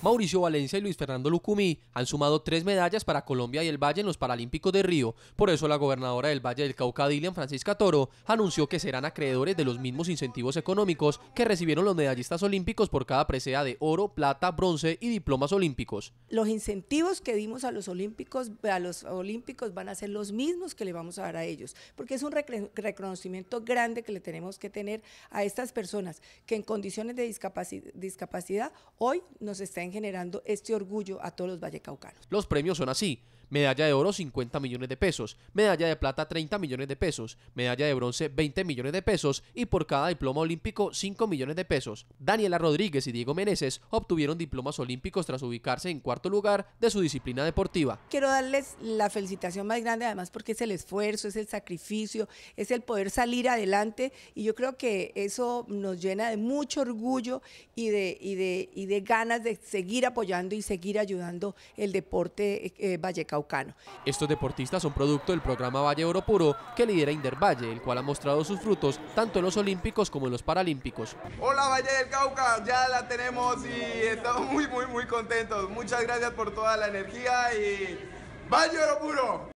Mauricio Valencia y Luis Fernando Lucumí han sumado tres medallas para Colombia y el Valle en los Paralímpicos de Río. Por eso la gobernadora del Valle del Cauca, Dilian Francisca Toro, anunció que serán acreedores de los mismos incentivos económicos que recibieron los medallistas olímpicos por cada presea de oro, plata, bronce y diplomas olímpicos. Los incentivos que dimos a los olímpicos, a los olímpicos van a ser los mismos que le vamos a dar a ellos, porque es un reconocimiento grande que le tenemos que tener a estas personas que en condiciones de discapacidad, discapacidad hoy nos están generando este orgullo a todos los vallecaucanos. Los premios son así medalla de oro 50 millones de pesos, medalla de plata 30 millones de pesos, medalla de bronce 20 millones de pesos y por cada diploma olímpico 5 millones de pesos. Daniela Rodríguez y Diego Meneses obtuvieron diplomas olímpicos tras ubicarse en cuarto lugar de su disciplina deportiva. Quiero darles la felicitación más grande además porque es el esfuerzo, es el sacrificio, es el poder salir adelante y yo creo que eso nos llena de mucho orgullo y de, de, ganas de seguir apoyando y seguir ayudando el deporte eh, estos deportistas son producto del programa Valle Oro Puro que lidera Valle, el cual ha mostrado sus frutos tanto en los Olímpicos como en los Paralímpicos. Hola Valle del Cauca, ya la tenemos y estamos muy muy muy contentos. Muchas gracias por toda la energía y Valle Oro Puro.